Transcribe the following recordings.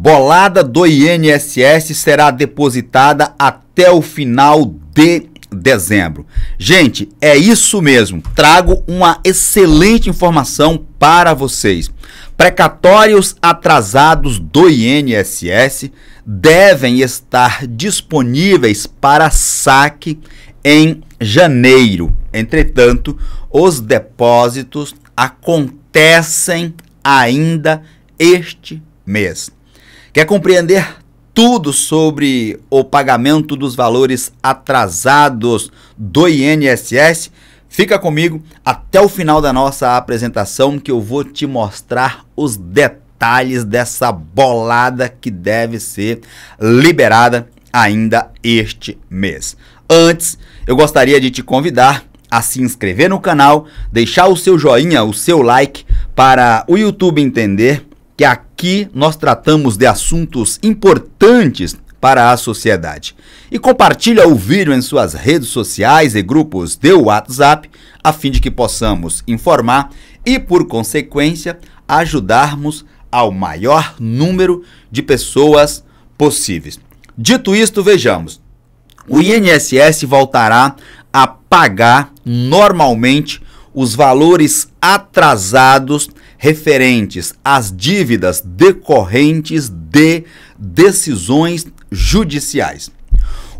bolada do INSS será depositada até o final de dezembro. Gente, é isso mesmo. Trago uma excelente informação para vocês. Precatórios atrasados do INSS devem estar disponíveis para saque em janeiro. Entretanto, os depósitos acontecem ainda este mês. Quer compreender tudo sobre o pagamento dos valores atrasados do INSS? Fica comigo até o final da nossa apresentação que eu vou te mostrar os detalhes dessa bolada que deve ser liberada ainda este mês. Antes, eu gostaria de te convidar a se inscrever no canal, deixar o seu joinha, o seu like para o YouTube entender que aqui Aqui nós tratamos de assuntos importantes para a sociedade. E compartilha o vídeo em suas redes sociais e grupos de WhatsApp, a fim de que possamos informar e, por consequência, ajudarmos ao maior número de pessoas possíveis. Dito isto, vejamos. O INSS voltará a pagar normalmente os valores atrasados referentes às dívidas decorrentes de decisões judiciais.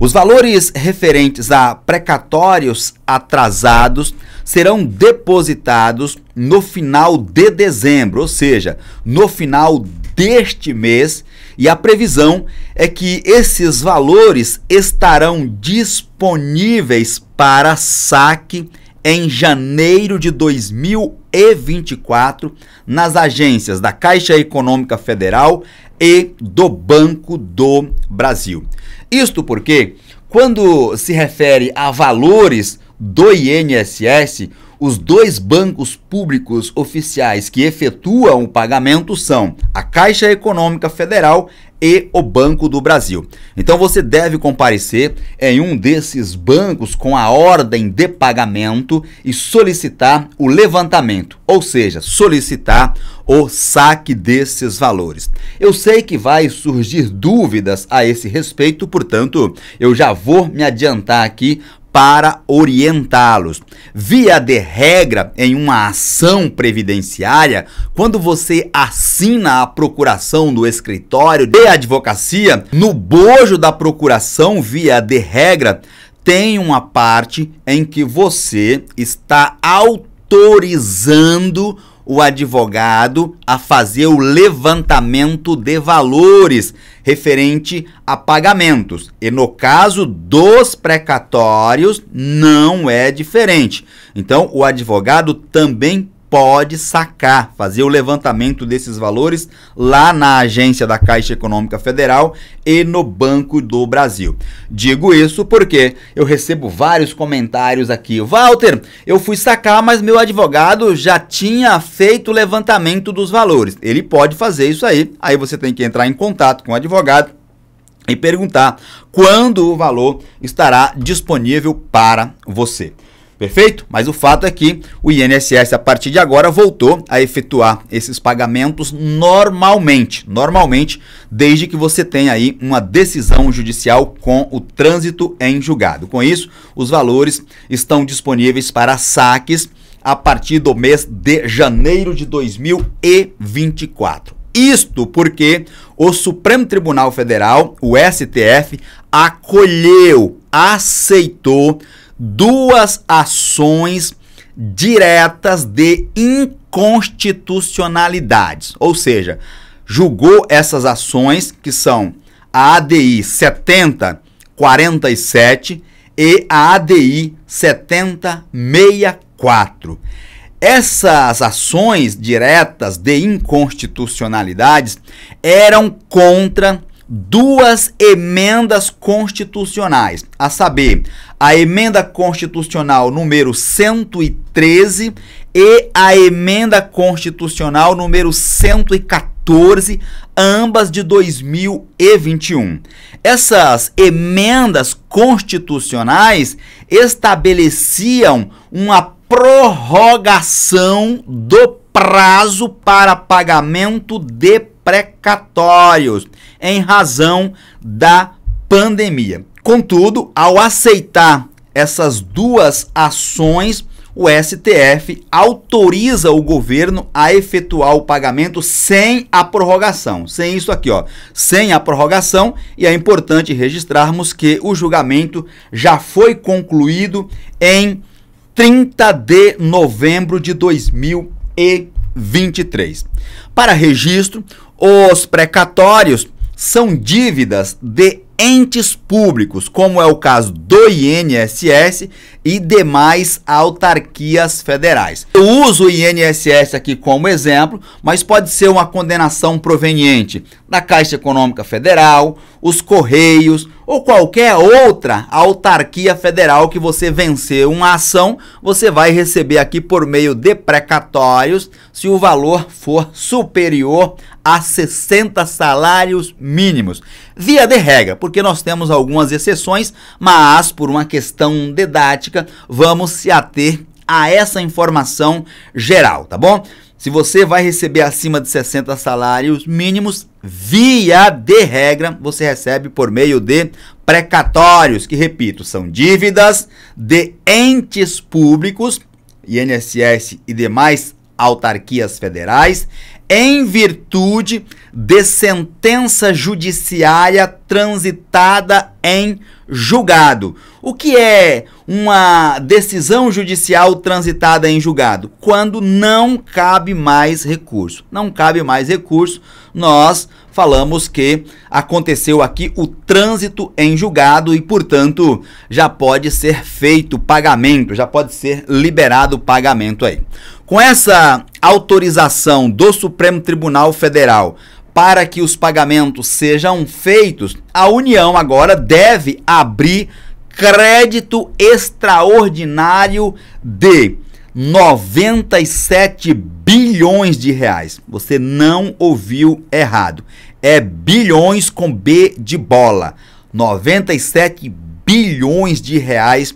Os valores referentes a precatórios atrasados serão depositados no final de dezembro, ou seja, no final deste mês, e a previsão é que esses valores estarão disponíveis para saque em janeiro de 2024 nas agências da Caixa Econômica Federal e do Banco do Brasil. Isto porque, quando se refere a valores do INSS, os dois bancos públicos oficiais que efetuam o pagamento são a Caixa Econômica Federal e o Banco do Brasil. Então você deve comparecer em um desses bancos com a ordem de pagamento e solicitar o levantamento, ou seja, solicitar o saque desses valores. Eu sei que vai surgir dúvidas a esse respeito, portanto, eu já vou me adiantar aqui para orientá-los. Via de regra, em uma ação previdenciária, quando você assina a procuração do escritório de advocacia, no bojo da procuração, via de regra, tem uma parte em que você está autorizando o advogado a fazer o levantamento de valores referente a pagamentos. E no caso dos precatórios, não é diferente. Então, o advogado também pode sacar, fazer o levantamento desses valores lá na agência da Caixa Econômica Federal e no Banco do Brasil. Digo isso porque eu recebo vários comentários aqui. Walter, eu fui sacar, mas meu advogado já tinha feito o levantamento dos valores. Ele pode fazer isso aí. Aí você tem que entrar em contato com o advogado e perguntar quando o valor estará disponível para você. Perfeito? Mas o fato é que o INSS, a partir de agora, voltou a efetuar esses pagamentos normalmente. Normalmente, desde que você tenha aí uma decisão judicial com o trânsito em julgado. Com isso, os valores estão disponíveis para saques a partir do mês de janeiro de 2024. Isto porque o Supremo Tribunal Federal, o STF, acolheu, aceitou duas ações diretas de inconstitucionalidades, ou seja, julgou essas ações que são a ADI 7047 e a ADI 7064. Essas ações diretas de inconstitucionalidades eram contra duas emendas constitucionais, a saber, a emenda constitucional número 113 e a emenda constitucional número 114, ambas de 2021. Essas emendas constitucionais estabeleciam uma prorrogação do prazo para pagamento de precatórios em razão da pandemia. Contudo, ao aceitar essas duas ações, o STF autoriza o governo a efetuar o pagamento sem a prorrogação, sem isso aqui, ó, sem a prorrogação, e é importante registrarmos que o julgamento já foi concluído em 30 de novembro de 2023. Para registro, os precatórios são dívidas de entes públicos, como é o caso do INSS e demais autarquias federais. Eu uso o INSS aqui como exemplo, mas pode ser uma condenação proveniente da Caixa Econômica Federal, os Correios, ou qualquer outra autarquia federal que você vencer uma ação, você vai receber aqui por meio de precatórios se o valor for superior a 60 salários mínimos. Via de regra, porque nós temos algumas exceções, mas por uma questão didática, vamos se ater a essa informação geral, tá bom? Se você vai receber acima de 60 salários mínimos, via de regra, você recebe por meio de precatórios, que repito, são dívidas de entes públicos, INSS e demais autarquias federais, em virtude de sentença judiciária transitada em julgado. O que é uma decisão judicial transitada em julgado? Quando não cabe mais recurso. Não cabe mais recurso, nós falamos que aconteceu aqui o trânsito em julgado e, portanto, já pode ser feito pagamento, já pode ser liberado o pagamento aí. Com essa autorização do Supremo Tribunal Federal para que os pagamentos sejam feitos, a União agora deve abrir crédito extraordinário de 97 bilhões de reais. Você não ouviu errado. É bilhões com B de bola. 97 bilhões de reais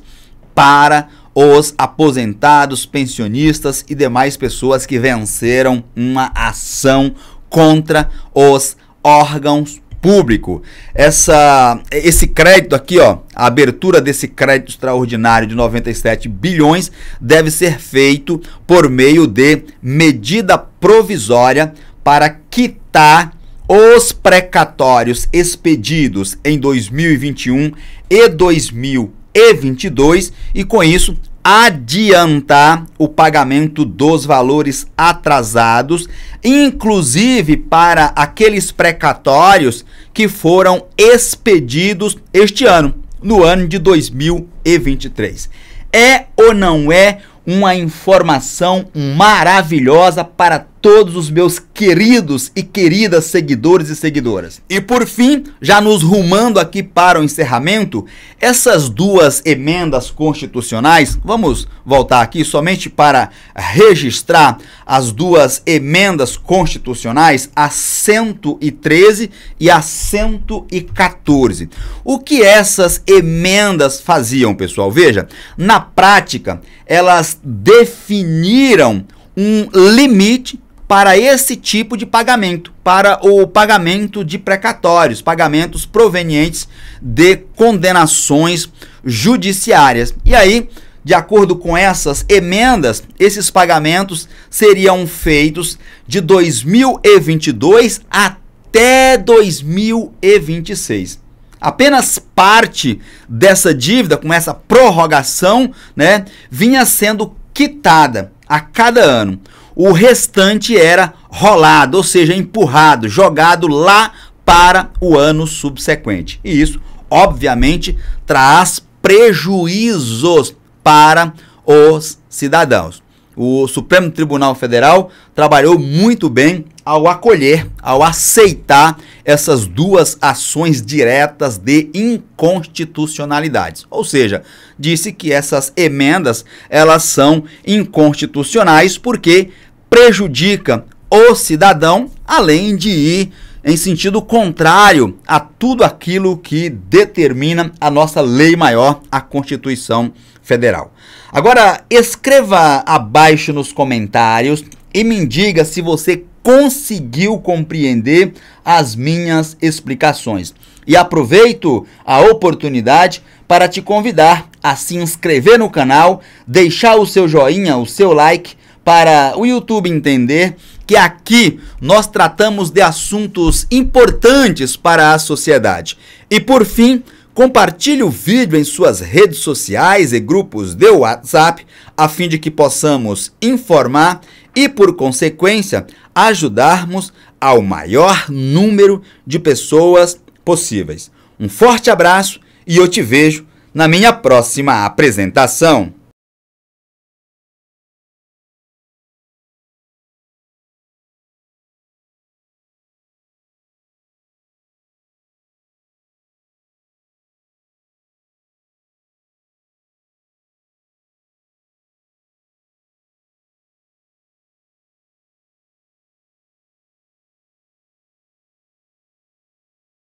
para os aposentados, pensionistas e demais pessoas que venceram uma ação contra os órgãos públicos. Essa, esse crédito aqui, ó, a abertura desse crédito extraordinário de 97 bilhões deve ser feito por meio de medida provisória para quitar os precatórios expedidos em 2021 e 2022 e com isso adiantar o pagamento dos valores atrasados, inclusive para aqueles precatórios que foram expedidos este ano, no ano de 2023. É ou não é uma informação maravilhosa para todos os meus queridos e queridas seguidores e seguidoras. E por fim, já nos rumando aqui para o encerramento, essas duas emendas constitucionais, vamos voltar aqui somente para registrar as duas emendas constitucionais, a 113 e a 114. O que essas emendas faziam, pessoal? Veja, na prática, elas definiram um limite para esse tipo de pagamento, para o pagamento de precatórios, pagamentos provenientes de condenações judiciárias. E aí, de acordo com essas emendas, esses pagamentos seriam feitos de 2022 até 2026. Apenas parte dessa dívida, com essa prorrogação, né, vinha sendo quitada a cada ano o restante era rolado, ou seja, empurrado, jogado lá para o ano subsequente. E isso, obviamente, traz prejuízos para os cidadãos. O Supremo Tribunal Federal trabalhou muito bem ao acolher, ao aceitar essas duas ações diretas de inconstitucionalidades. Ou seja, disse que essas emendas, elas são inconstitucionais porque prejudica o cidadão, além de ir em sentido contrário a tudo aquilo que determina a nossa lei maior, a Constituição Federal. Agora, escreva abaixo nos comentários e me diga se você conseguiu compreender as minhas explicações. E aproveito a oportunidade para te convidar a se inscrever no canal, deixar o seu joinha, o seu like, para o YouTube entender que aqui nós tratamos de assuntos importantes para a sociedade. E por fim, compartilhe o vídeo em suas redes sociais e grupos de WhatsApp, a fim de que possamos informar e, por consequência, ajudarmos ao maior número de pessoas possíveis. Um forte abraço e eu te vejo na minha próxima apresentação.